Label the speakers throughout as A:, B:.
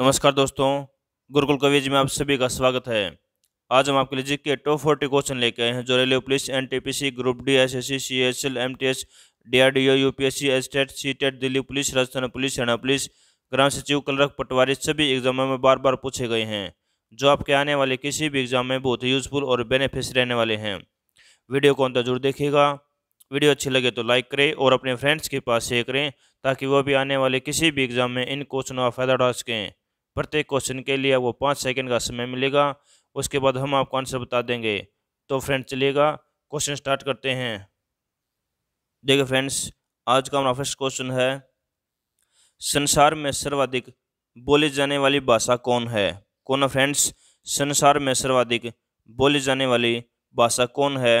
A: नमस्कार दोस्तों गुरुकुल जी में आप सभी का स्वागत है आज हम आपके लिए जी के टॉप फोर्टी क्वेश्चन लेके आए हैं जो railway police NTPC group D S S C C S L M T S D R D O U P S C STET C TET Delhi police Rajasthan police Haryana police ग्राम सचिव clerk पटवारी सभी एग्जामों में बार बार पूछे गए हैं जो आपके आने वाले किसी भी एग्जाम में बहुत यूजफुल और बेनिफिट रहने वाले हैं वीडियो को अंतर जरूर देखेगा वीडियो अच्छी लगे तो लाइक करें और अपने फ्रेंड्स के पास शेयर करें ताकि वह भी आने वाले किसी भी एग्जाम में इन क्वेश्चनों का फायदा उठा सकें प्रत्येक क्वेश्चन के लिए वो पाँच सेकेंड का समय मिलेगा उसके बाद हम आपको आंसर बता देंगे तो फ्रेंड चलिएगा क्वेश्चन स्टार्ट करते हैं देखिए फ्रेंड्स आज का हमारा फर्स्ट क्वेश्चन है संसार में सर्वाधिक बोली जाने वाली भाषा कौन है कौन है फ्रेंड्स संसार में सर्वाधिक बोली जाने वाली भाषा कौन है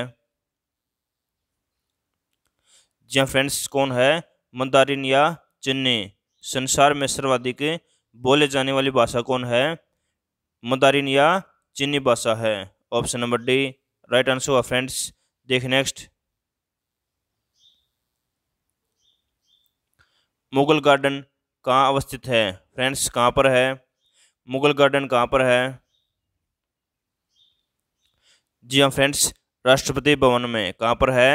A: जी फ्रेंड्स हाँ कौन है मंदारिन या चिन्नी संसार में सर्वाधिक बोले जाने वाली भाषा कौन है मदारिन या चीनी भाषा है option number D right answer हुआ फ्रेंड्स देख नेक्स्ट मुगल गार्डन कहाँ अवस्थित है फ्रेंड्स कहाँ पर है मुगल गार्डन कहाँ पर है जी हाँ फ्रेंड्स राष्ट्रपति भवन में कहाँ पर है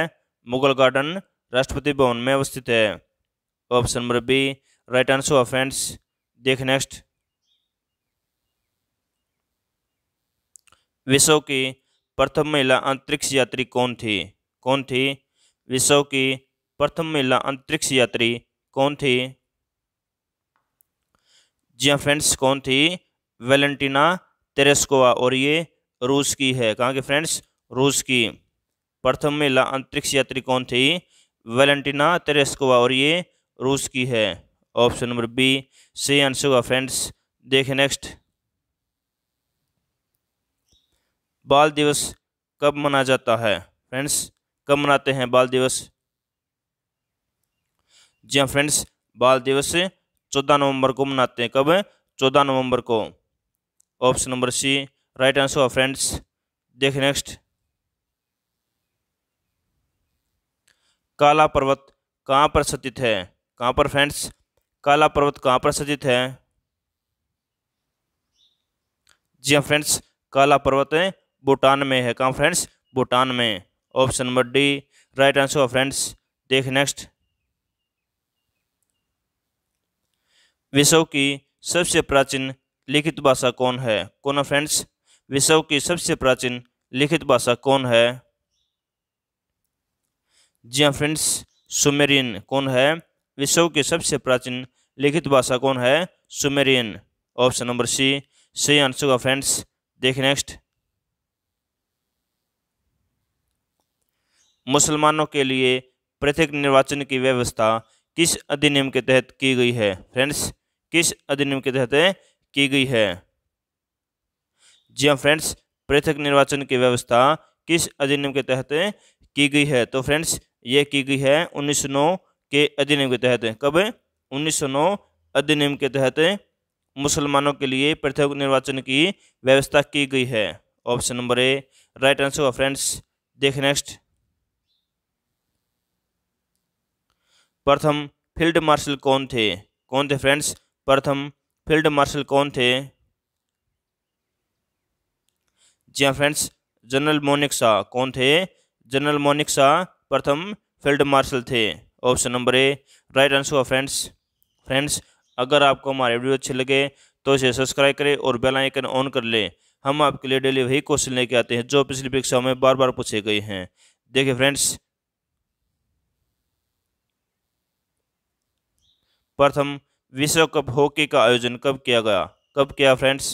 A: मुगल गार्डन राष्ट्रपति भवन में अवस्थित है option number B right answer हुआ फ्रेंड्स देख नेक्स्ट विश्व की प्रथम महिला अंतरिक्ष यात्री कौन थी कौन थी विश्व की प्रथम महिला अंतरिक्ष यात्री कौन थी जी हाँ फ्रेंड्स कौन थी वेलेंटिना तेरेस्कोवा और ये रूस की है कहाँ की फ्रेंड्स रूस की प्रथम महिला अंतरिक्ष यात्री कौन थी वेलेंटिना तेरेस्कोवा और ये रूस की है ऑप्शन नंबर बी सही आंसर होगा फ्रेंड्स देखें नेक्स्ट बाल दिवस कब मनाया जाता है फ्रेंड्स कब मनाते हैं बाल दिवस जी हाँ फ्रेंड्स बाल दिवस चौदह नवंबर को मनाते हैं कब चौदह नवंबर को option number C right answer होगा फ्रेंड्स देखें नेक्स्ट काला पर्वत कहाँ पर स्थित है कहाँ पर फ्रेंड्स काला पर्वत कहाँ पर स्थित है जी हाँ फ्रेंड्स काला पर्वत भूटान में है कहाँ फ्रेंड्स भूटान में option number D right answer friends देख नेक्स्ट विश्व की सबसे प्राचीन लिखित भाषा कौन है कौन है फ्रेंड्स विश्व की सबसे प्राचीन लिखित भाषा कौन है जी हाँ फ्रेंड्स सुमेरियन कौन है विश्व की सबसे प्राचीन लिखित भाषा कौन है सुमेरियन ऑप्शन नंबर सी सही आंसर का फ्रेंड्स देख नेक्स्ट मुसलमानों के लिए पृथक निर्वाचन की व्यवस्था किस अधिनियम के तहत की गई है फ्रेंड्स किस अधिनियम के तहत की गई है जी हाँ फ्रेंड्स पृथक निर्वाचन की व्यवस्था किस अधिनियम के तहत की गई है तो फ्रेंड्स ये की गई है उन्नीस के अधिनियम के तहत कब उन्नीस सौ नौ अधिनियम के तहत मुसलमानों के लिए पृथक निर्वाचन की व्यवस्था की गई है option number A right answer होगा फ्रेंड्स देख नेक्स्ट प्रथम फील्ड मार्शल कौन थे कौन थे फ्रेंड्स प्रथम फील्ड मार्शल कौन थे जी हाँ फ्रेंड्स जनरल मोनिक शाह कौन थे जनरल मोनिक शाह प्रथम फील्ड मार्शल थे option number A right answer हुआ फ्रेंड्स फ्रेंड्स अगर आपको हमारे वीडियो अच्छे लगे तो इसे सब्सक्राइब करें और बेल आइकन ऑन कर लें हम आपके लिए डेली वही क्वेश्चन लेके आते हैं जो पिछली परीक्षाओं में बार बार पूछे गए हैं देखिए फ्रेंड्स प्रथम विश्व कप हॉकी का आयोजन कब किया गया कब किया फ्रेंड्स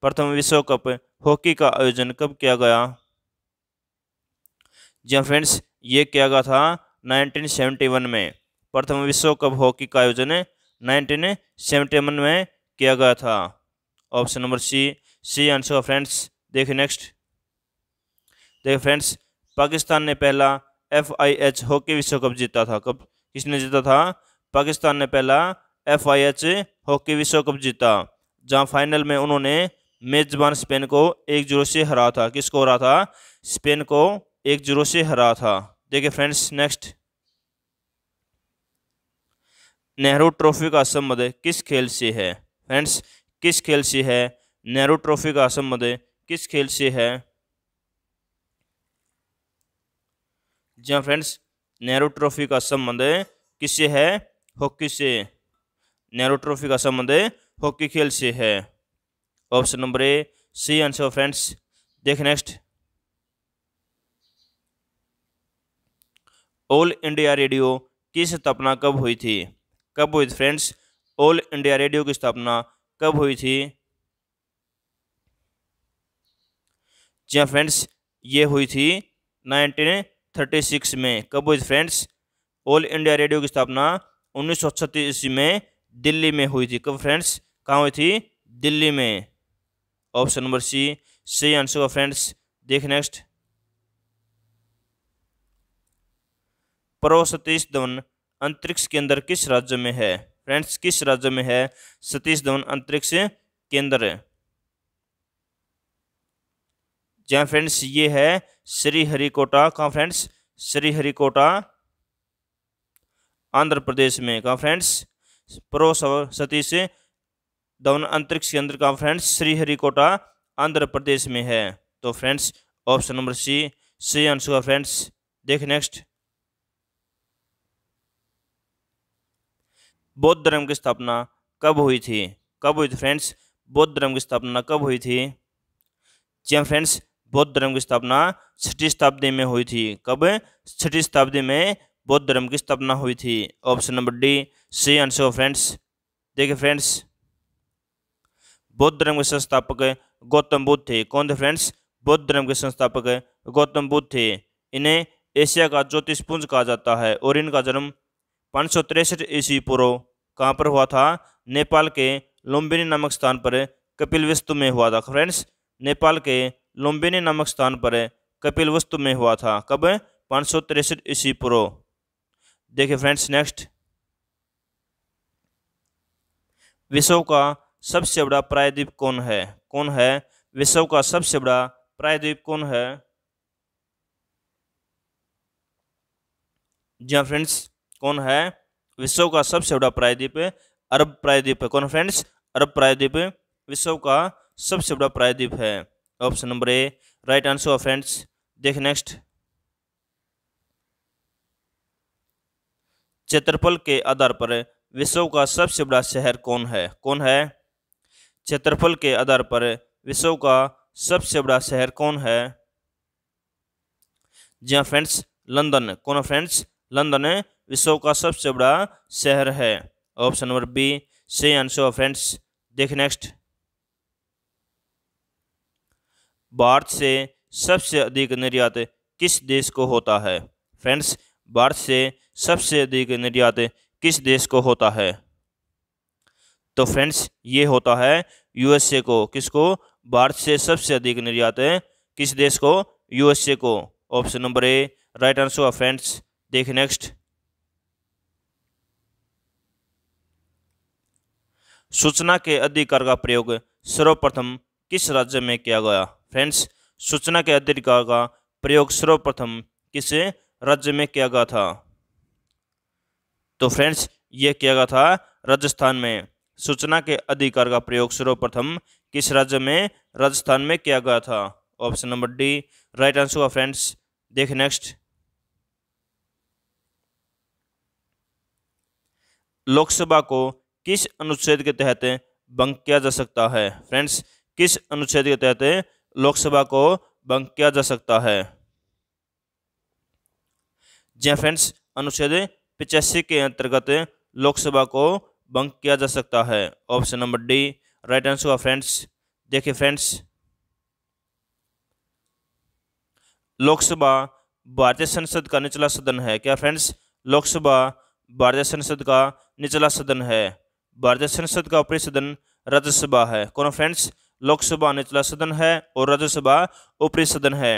A: प्रथम विश्व कप हॉकी का आयोजन कब किया गया जी फ्रेंड्स हाँ ये किया गया था 1971 में प्रथम विश्व कप हॉकी का आयोजन 1971 में किया गया था option number C C answer friends देखिए नेक्स्ट देखिए फ्रेंड्स पाकिस्तान ने पहला एफ आई एच हॉकी विश्व कप जीता था कब किसने जीता था पाकिस्तान ने पहला एफ आई एच हॉकी विश्व कप जीता जहां फाइनल में उन्होंने मेजबान स्पेन को एक जीरो से हरा था किसको हरा था स्पेन को एक जीरो से हरा था देखिए फ्रेंड्स नेक्स्ट नेहरू ट्रॉफी का संबंध किस खेल से है फ्रेंड्स किस खेल से है नेहरू ट्रॉफी का संबंध किस खेल से है जी हाँ फ्रेंड्स नेहरू ट्रॉफी का संबंध किससे है हॉकी से नेहरू ट्रॉफी का संबंध हॉकी खेल से है option number A C answer friends देख नेक्स्ट ऑल इंडिया रेडियो की स्थापना कब हुई थी कब हुई फ्रेंड्स ऑल इंडिया रेडियो की स्थापना कब हुई थी जी हाँ फ्रेंड्स ये हुई थी 1936 में कब हुई फ्रेंड्स ऑल इंडिया रेडियो की स्थापना उन्नीस सौ ईस्वी में दिल्ली में हुई थी कब फ्रेंड्स कहाँ हुई थी दिल्ली में ऑप्शन नंबर सी सही आंसर का फ्रेंड्स देख नेक्स्ट परो सतीश धवन अंतरिक्ष केंद्र किस राज्य में है फ्रेंड्स किस राज्य में है सतीश धवन अंतरिक्ष केंद्र जहा फ्रेंड्स ये है श्रीहरिकोटा कहा फ्रेंड्स श्रीहरिकोटा आंध्र प्रदेश में कहा फ्रेंड्स प्रो सतीश धवन अंतरिक्ष केंद्र का फ्रेंड्स श्रीहरिकोटा आंध्र प्रदेश में है तो friends option number C C answer का फ्रेंड्स देख नेक्स्ट बौद्ध धर्म की स्थापना कब हुई थी कब हुई थी फ्रेंड्स बौद्ध धर्म की स्थापना कब हुई थी जी फ्रेंड्स हाँ बौद्ध धर्म की स्थापना छठी शताब्दी में हुई थी कब छठी शताब्दी में बौद्ध धर्म की स्थापना हुई थी option number D C answer friends देखिए फ्रेंड्स बौद्ध धर्म के संस्थापक गौतम बुद्ध थे कौन थे फ्रेंड्स बौद्ध धर्म के संस्थापक गौतम बुद्ध थे इन्हें एशिया का ज्योतिष पुंज कहा जाता है और इनका जन्म पाँच सौ तिरसठ ईस्वी पूर्व कहाँ पर हुआ था नेपाल के लुम्बिनी नामक स्थान पर कपिल वस्तु में हुआ था फ्रेंड्स नेपाल के लुम्बिनी नामक स्थान पर कपिल वस्तु में हुआ था कब पाँच सौ तिरसठ ईस्वी पूर्व देखिए फ्रेंड्स नेक्स्ट विश्व का सबसे बड़ा प्रायद्वीप कौन है कौन है विश्व का सबसे बड़ा प्रायद्वीप कौन है जी हाँ फ्रेंड्स कौन है विश्व का सबसे बड़ा प्रायद्वीप अरब प्रायद्वीप कौन फ्रेंड्स अरब प्रायद्वीप विश्व का सबसे बड़ा प्रायद्वीप है option number A right answer of friends देख नेक्स्ट क्षेत्रफल के आधार पर विश्व का सबसे बड़ा शहर कौन है कौन है क्षेत्रफल के आधार पर विश्व का सबसे बड़ा शहर कौन है जी हाँ फ्रेंड्स लंदन कौन फ्रेंड्स लंदन विश्व का सबसे बड़ा शहर है ऑप्शन नंबर बी से आंसर फ्रेंड्स देख नेक्स्ट भारत से सबसे अधिक निर्यात किस देश को होता है फ्रेंड्स भारत से सबसे अधिक निर्यात किस देश को होता है तो फ्रेंड्स ये होता है यूएसए को किसको भारत से सबसे अधिक निर्यात किस देश को यूएसए को option number A right answer friends देख नेक्स्ट सूचना के अधिकार का प्रयोग सर्वप्रथम किस राज्य में किया गया फ्रेंड्स सूचना के अधिकार का प्रयोग सर्वप्रथम किस राज्य में किया गया था तो फ्रेंड्स यह किया गया था राजस्थान में सूचना के अधिकार का प्रयोग सर्वप्रथम किस राज्य में राजस्थान में किया गया था option number D right answer friends देख नेक्स्ट लोकसभा को किस अनुच्छेद के तहत भंग किया जा सकता है फ्रेंड्स किस अनुच्छेद के तहत लोकसभा को भंग किया जा सकता है जी हाँ फ्रेंड्स अनुच्छेद पिचासी के अंतर्गत लोकसभा को भंग किया जा सकता है option number D right answer हुआ फ्रेंड्स देखिए फ्रेंड्स लोकसभा भारतीय संसद का निचला सदन है क्या फ्रेंड्स लोकसभा भारतीय संसद का निचला सदन है भारतीय संसद का ऊपरी सदन राज्यसभा है कौन फ्रेंड्स लोकसभा निचला सदन है और राज्यसभा ऊपरी सदन है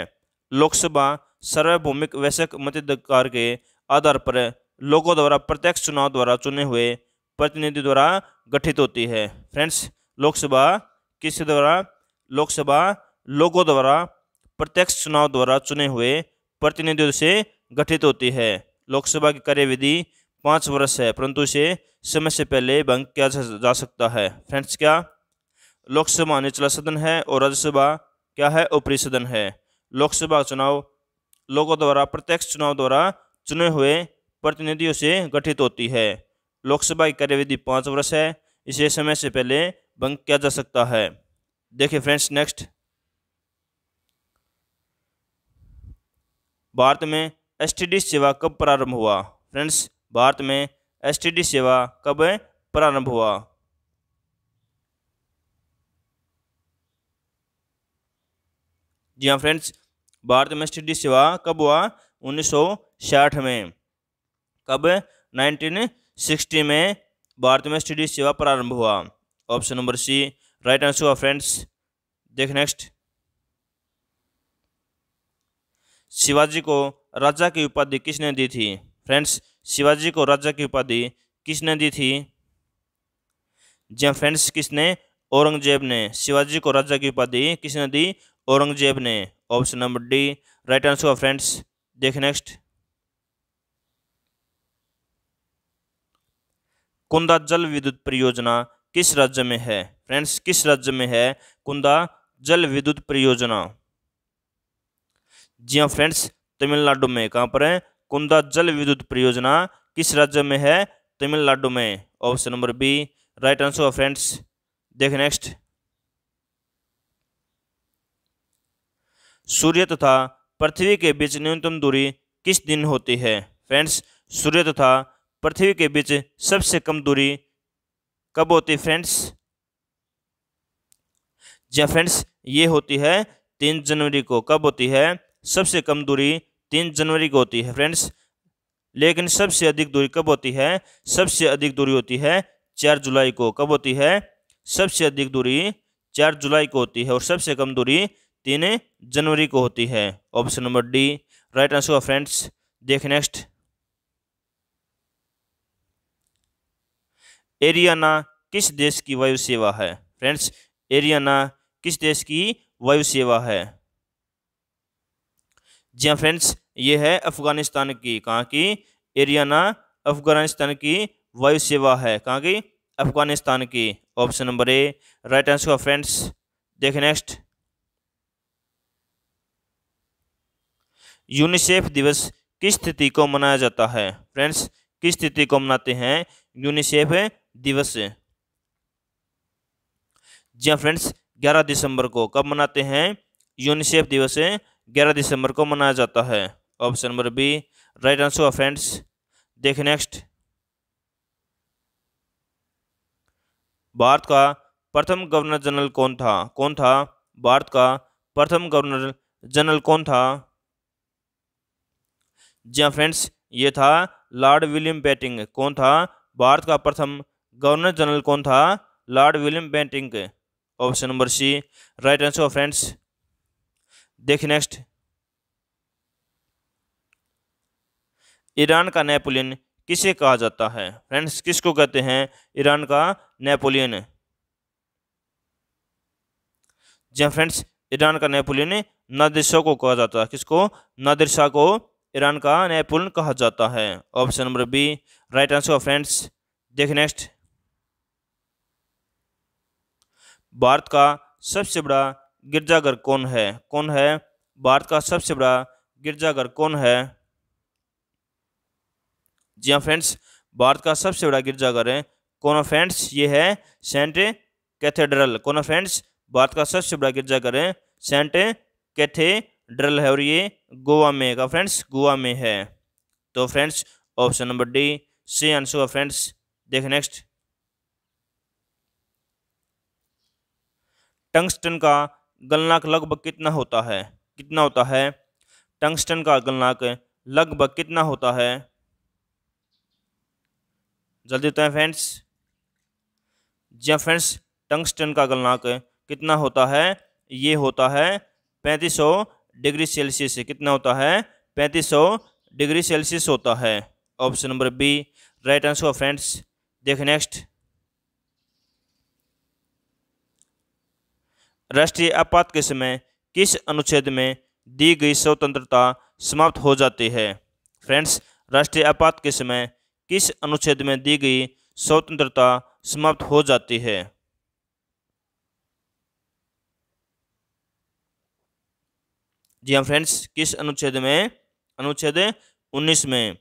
A: लोकसभा सार्वभौमिक वैश्विक मताधिकार के आधार पर लोगों द्वारा प्रत्यक्ष चुनाव द्वारा चुने हुए प्रतिनिधि द्वारा गठित होती है फ्रेंड्स लोकसभा किस द्वारा लोकसभा लोगों द्वारा प्रत्यक्ष चुनाव द्वारा चुने हुए प्रतिनिधियों से गठित होती है लोकसभा की कार्यविधि पाँच वर्ष है परंतु इसे समय से पहले भंग किया जा सकता है फ्रेंड्स क्या लोकसभा निचला सदन है और राज्यसभा क्या है ऊपरी सदन है लोकसभा चुनाव लोगों द्वारा प्रत्यक्ष चुनाव द्वारा चुने हुए प्रतिनिधियों से गठित होती है लोकसभा की कार्यविधि पाँच वर्ष है इसे समय से पहले भंग किया जा सकता है देखिए फ्रेंड्स नेक्स्ट भारत में एसटीडी सेवा कब प्रारंभ हुआ फ्रेंड्स भारत में एसटीडी सेवा कब प्रारंभ हुआ जी हाँ फ्रेंड्स भारत में एसटीडी सेवा कब हुआ उन्नीस में कब 1960 में भारत में एसटीडी सेवा प्रारंभ हुआ option number C right answer हुआ फ्रेंड्स देख नेक्स्ट शिवाजी को राजा की उपाधि किसने दी थी फ्रेंड्स शिवाजी को राजा की उपाधि किसने दी थी जी फ्रेंड्स किसने औरंगजेब ने शिवाजी को राजा की उपाधि किसने दी औरंगजेब ने option number D right answer friends देख नेक्स्ट कुंदा जल विद्युत परियोजना किस राज्य में है फ्रेंड्स किस राज्य में है कुंदा जल विद्युत परियोजना जी हाँ फ्रेंड्स तमिलनाडु में कहां पर है कुंदा जल विद्युत परियोजना किस राज्य में है तमिलनाडु में option number B right answer friends देख नेक्स्ट सूर्य तथा पृथ्वी के बीच न्यूनतम दूरी किस दिन होती है फ्रेंड्स सूर्य तथा पृथ्वी के बीच सबसे कम दूरी कब होती है फ्रेंड्स जी फ्रेंड्स हाँ, ये होती है तीन जनवरी को कब होती है सबसे कम दूरी तीन जनवरी को होती है फ्रेंड्स लेकिन सबसे अधिक दूरी कब होती है सबसे अधिक दूरी होती है चार जुलाई को कब होती है सबसे अधिक दूरी चार जुलाई को होती है और सबसे कम दूरी तीन जनवरी को होती है option number D right answer होगा फ्रेंड्स देख नेक्स्ट एरियाना किस देश की वायु सेवा है फ्रेंड्स एरियाना किस देश की वायु सेवा है जी हाँ फ्रेंड्स ये है अफगानिस्तान की कहाँ की एरियाना अफगानिस्तान की वायु सेवा है कहाँ की अफगानिस्तान की option number A right answer friends देखें नेक्स्ट यूनिसेफ दिवस किस स्थिति को मनाया जाता है फ्रेंड्स किस स्थिति को मनाते हैं यूनिसेफ दिवस जी हाँ फ्रेंड्स 11 दिसंबर को कब मनाते हैं यूनिसेफ दिवस ग्यारह दिसंबर को मनाया जाता है option number B right answer of friends देखें नेक्स्ट भारत का प्रथम गवर्नर जनरल कौन था कौन था भारत का प्रथम गवर्नर जनरल कौन था जी हाँ फ्रेंड्स ये था लॉर्ड विलियम बेटिंग कौन था भारत का प्रथम गवर्नर जनरल कौन था lord William Bentinck option number C right answer of friends देखिए नेक्स्ट ईरान का नेपोलियन किसे कहा जाता है फ्रेंड्स किसको कहते हैं ईरान का नेपोलियन जी फ्रेंड्स हाँ, ईरान का नेपोलियन नादिरशाह को कहा जाता है किसको नादिरशाह को ईरान का नेपोलियन कहा जाता है option number B right answer friends देख नेक्स्ट भारत का सबसे बड़ा गिरजाघर कौन है कौन है भारत का सबसे बड़ा गिरजाघर कौन है जी हाँ फ्रेंड्स भारत का सबसे बड़ा गिरजाघर है कौन है फ्रेंड्स ये है सेंट कैथेड्रल कौन है फ्रेंड्स भारत का सबसे बड़ा गिरजाघर है सेंट कैथेड्रल है और ये गोवा में का फ्रेंड्स गोवा में है तो friends option number D C answer friends देख नेक्स्ट टंगस्टन का गलनाक लगभग कितना होता है कितना होता है टंगस्टन का गलनाक लगभग कितना होता है जल्दी होता फ्रेंड्स जी हाँ फ्रेंड्स टंगस्टन का गलनाक कितना होता है ये होता है 3500 डिग्री सेल्सियस कितना होता है 3500 डिग्री सेल्सियस होता है option number B right answer friends देख नेक्स्ट राष्ट्रीय आपात के समय किस अनुच्छेद में दी गई स्वतंत्रता समाप्त हो जाती है फ्रेंड्स राष्ट्रीय आपात के समय किस अनुच्छेद में दी गई स्वतंत्रता समाप्त हो जाती है जी हाँ फ्रेंड्स किस अनुच्छेद में अनुच्छेद 19 में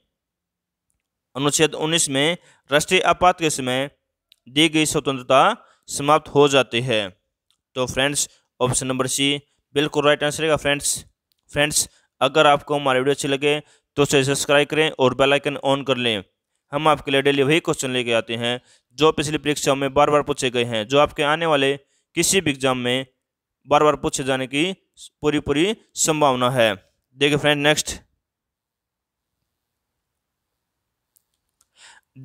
A: अनुच्छेद 19 में राष्ट्रीय आपात के समय दी गई स्वतंत्रता समाप्त हो जाती है तो फ्रेंड्स ऑप्शन नंबर सी बिल्कुल राइट आंसर रहेगा फ्रेंड्स फ्रेंड्स अगर आपको हमारे वीडियो अच्छी लगे तो उसे सब्सक्राइब करें और बेल आइकन ऑन कर लें हम आपके लिए डेली वही क्वेश्चन लेके आते हैं जो पिछली परीक्षाओं में बार बार पूछे गए हैं जो आपके आने वाले किसी भी एग्जाम में बार बार पूछे जाने की पूरी पूरी संभावना है देखिए फ्रेंड नेक्स्ट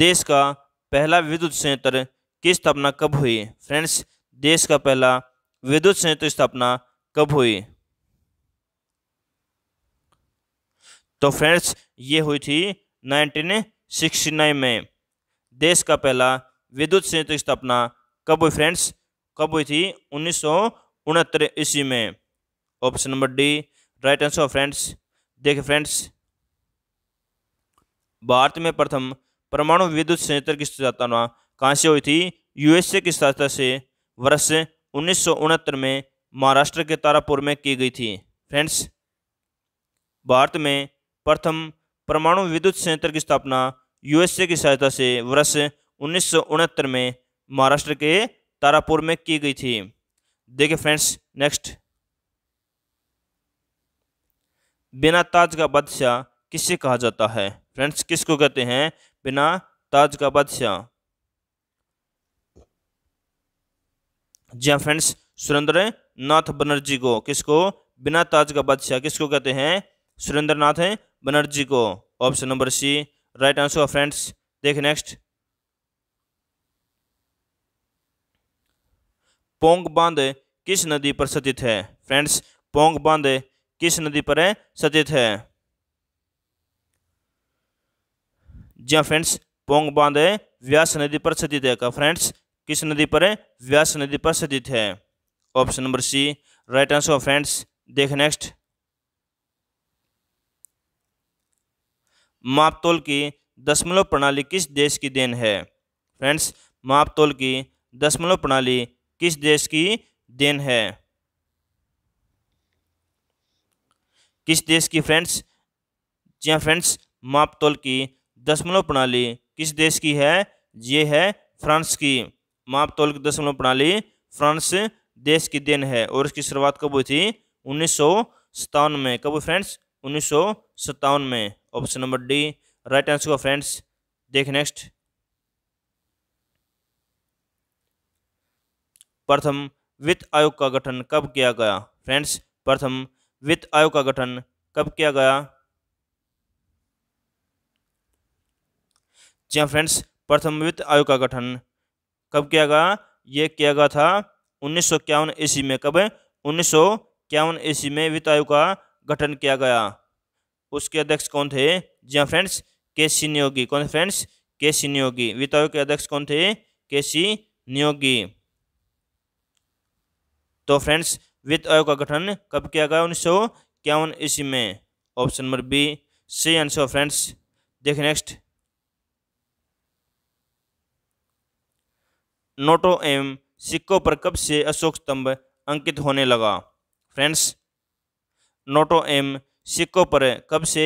A: देश का पहला विद्युत संयंत्र की स्थापना कब हुई फ्रेंड्स देश का पहला विद्युत संयंत्र स्थापना कब हुई तो फ्रेंड्स ये हुई थी 1969 में देश का पहला विद्युत संयंत्र स्थापना कब हुई फ्रेंड्स कब हुई थी उन्नीस ईस्वी में option number D right answer friends देखिए फ्रेंड्स भारत में प्रथम परमाणु विद्युत संयंत्र की स्थापना कहाँ से हुई थी यूएसए की सहायता से वर्ष उन्नीस में महाराष्ट्र के तारापुर में की गई थी फ्रेंड्स भारत में प्रथम परमाणु विद्युत संयंत्र की स्थापना यूएसए की सहायता से वर्ष उन्नीस में महाराष्ट्र के तारापुर में की गई थी देखिए फ्रेंड्स नेक्स्ट बिना ताज का बादशाह किसे कहा जाता है फ्रेंड्स किसको कहते हैं बिना ताज का बादशाह जी हाँ फ्रेंड्स सुरेंद्र नाथ बनर्जी को किसको बिना ताज का बादशाह किसको कहते हैं सुरेंद्र नाथ बनर्जी को option number C right answer friends देख नेक्स्ट पोंग बांध किस नदी पर स्थित है फ्रेंड्स पोंग बांध किस नदी पर स्थित है जी हाँ फ्रेंड्स पोंग बांध व्यास नदी पर स्थित है का फ्रेंड्स किस नदी पर है व्यास नदी पर स्थित है option number C right answer friends देख नेक्स्ट मापतोल की दशमलव प्रणाली किस देश की देन है फ्रेंड्स मापतोल की दशमलव प्रणाली किस देश की देन है किस देश की फ्रेंड्स जी हाँ फ्रेंड्स मापतोल की दशमलव प्रणाली किस देश की है ये है फ्रांस की माप तोल की दशमलव प्रणाली फ्रांस देश की देन है और इसकी शुरुआत कब हुई थी उन्नीस में कब हुई फ्रेंड्स उन्नीस में option number D right answer का फ्रेंड्स देख नेक्स्ट प्रथम वित्त आयोग का गठन कब किया गया फ्रेंड्स प्रथम वित्त आयोग का गठन कब किया गया जी हाँ फ्रेंड्स प्रथम वित्त आयोग का गठन कब किया गया ये किया गया था उन्नीस सौ इक्यावन ईस्वी में कब उन्नीस सौ इक्यावन ईस्वी में वित्त आयोग का गठन किया गया उसके अध्यक्ष कौन थे जी हाँ फ्रेंड्स के सी नियोगी कौन फ्रेंड्स के सी नियोगी वित्त आयोग के अध्यक्ष कौन थे के सी नियोगी तो फ्रेंड्स वित्त आयोग का गठन कब किया गया उन्नीस सौ इक्यावन ईस्वी में option number B C answer friends देखिए नेक्स्ट नोटों एवं सिक्कों पर कब से अशोक स्तंभ अंकित होने लगा फ्रेंड्स नोटों एवं सिक्कों पर कब से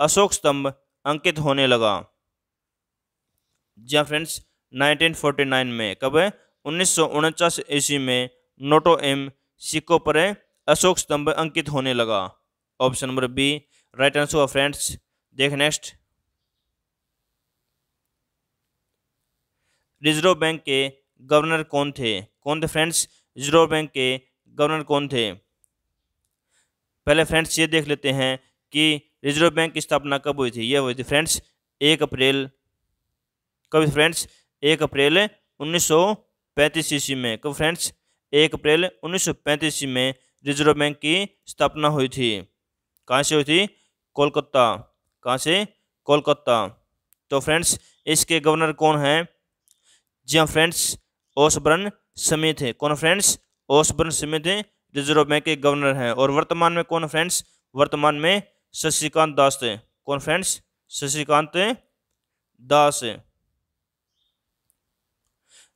A: अशोक स्तंभ अंकित होने लगा जी हाँ फ्रेंड्स 1949 में कब है उन्नीस ईस्वी में नोटों एवं सिक्कों पर अशोक स्तंभ अंकित होने लगा option number B right answer of friends देख नेक्स्ट रिजर्व बैंक के गवर्नर कौन थे कौन थे फ्रेंड्स रिजर्व बैंक के गवर्नर कौन थे पहले फ्रेंड्स ये देख लेते हैं कि रिजर्व बैंक की स्थापना कब हुई थी यह हुई थी फ्रेंड्स एक अप्रैल कब फ्रेंड्स एक अप्रैल 1935 ईस्वी में कब फ्रेंड्स एक अप्रैल 1935 ईस्वी में रिजर्व बैंक की स्थापना हुई थी कहाँ से हुई थी कोलकाता कहाँ से कोलकाता तो फ्रेंड्स इसके गवर्नर कौन हैं जी हाँ फ्रेंड्स ओसबर्न समेत हैं कौन फ्रेंड्स ओसबर्न समित हैं रिजर्व बैंक के गवर्नर हैं और वर्तमान में कौन फ्रेंड्स वर्तमान में शशिकांत दास थे कौन friends Shashikant Das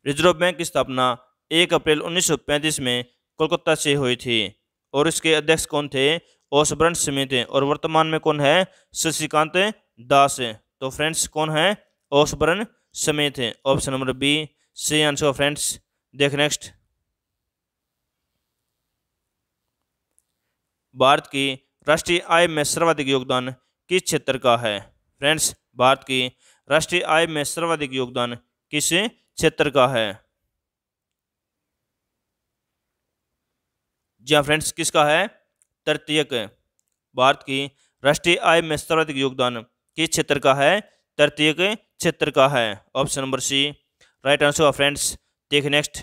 A: reserve bank की स्थापना 1 अप्रैल 1935 में कोलकाता से हुई थी और इसके अध्यक्ष कौन थे ओसबर्न समित और वर्तमान में कौन है शशिकांत दास तो फ्रेंड्स कौन है Osborne Smith option number B C answer friends देख नेक्स्ट भारत की राष्ट्रीय आय में सर्वाधिक योगदान किस क्षेत्र का है फ्रेंड्स भारत की राष्ट्रीय आय में सर्वाधिक योगदान किस क्षेत्र का है जी हाँ फ्रेंड्स किसका है तृतीय भारत की राष्ट्रीय आय में सर्वाधिक योगदान किस क्षेत्र का है तृतीय क्षेत्र का है option number C right answer friends देख नेक्स्ट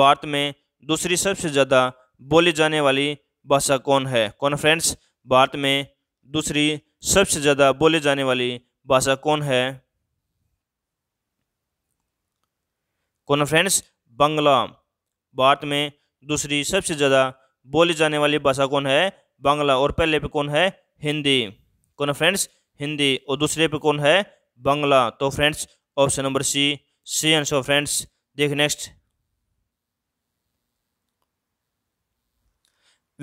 A: भारत में दूसरी सबसे ज़्यादा बोली जाने वाली भाषा कौन है कौन फ्रेंड्स भारत में दूसरी सबसे ज़्यादा बोली जाने वाली भाषा कौन है कौन फ्रेंड्स बंगला भारत में दूसरी सबसे ज़्यादा बोली जाने वाली भाषा कौन है बांग्ला और पहले पे कौन है हिंदी कौन फ्रेंड्स हिंदी और दूसरे पे कौन है बंगला तो friends option number C C answer friends देख नेक्स्ट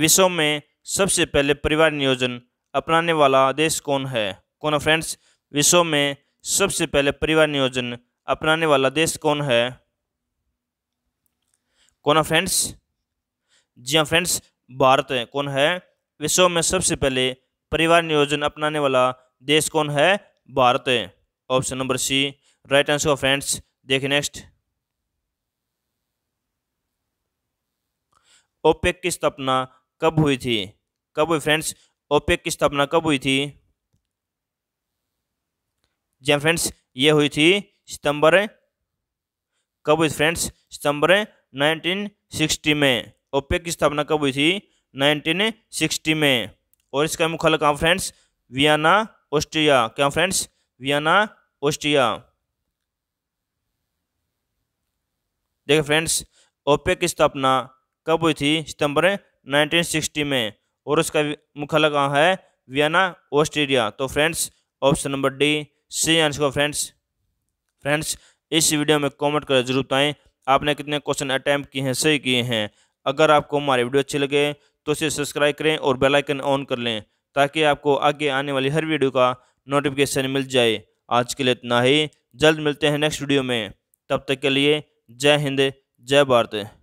A: विश्व में सबसे पहले परिवार नियोजन अपनाने वाला देश कौन है कौन है फ्रेंड्स विश्व में सबसे पहले परिवार नियोजन अपनाने वाला देश कौन है कौन है फ्रेंड्स जी हाँ फ्रेंड्स भारत है कौन है विश्व में सबसे पहले परिवार नियोजन अपनाने वाला देश कौन है Bharat option number C right answer of friends देखिए नेक्स्ट ओपेक की स्थापना कब हुई थी कब हुई फ्रेंड्स ओपेक की स्थापना कब हुई थी जी फ्रेंड्स हाँ ये हुई थी सितंबर कब हुई फ्रेंड्स सितंबर 1960 में ओपेक की स्थापना कब हुई थी 1960 में और इसका मुख्यालय कहाँ फ्रेंड्स वियना ऑस्ट्रिया क्या फ्रेंड्स वियना ऑस्ट्रिया देखिए फ्रेंड्स ओपेक की स्थापना कब हुई थी सितंबर 1960 में और उसका मुख्यालय कहाँ है वियना ऑस्ट्रेलिया तो friends option number D C answer friends friends इस वीडियो में कमेंट कर जरूर बताएं आपने कितने क्वेश्चन अटैम्प्ट किए हैं सही किए हैं अगर आपको हमारे वीडियो अच्छे लगे तो इसे सब्सक्राइब करें और बेल आइकन ऑन कर लें ताकि आपको आगे आने वाली हर वीडियो का नोटिफिकेशन मिल जाए आज के लिए इतना ही जल्द मिलते हैं नेक्स्ट वीडियो में तब तक के लिए जय हिंद जय भारत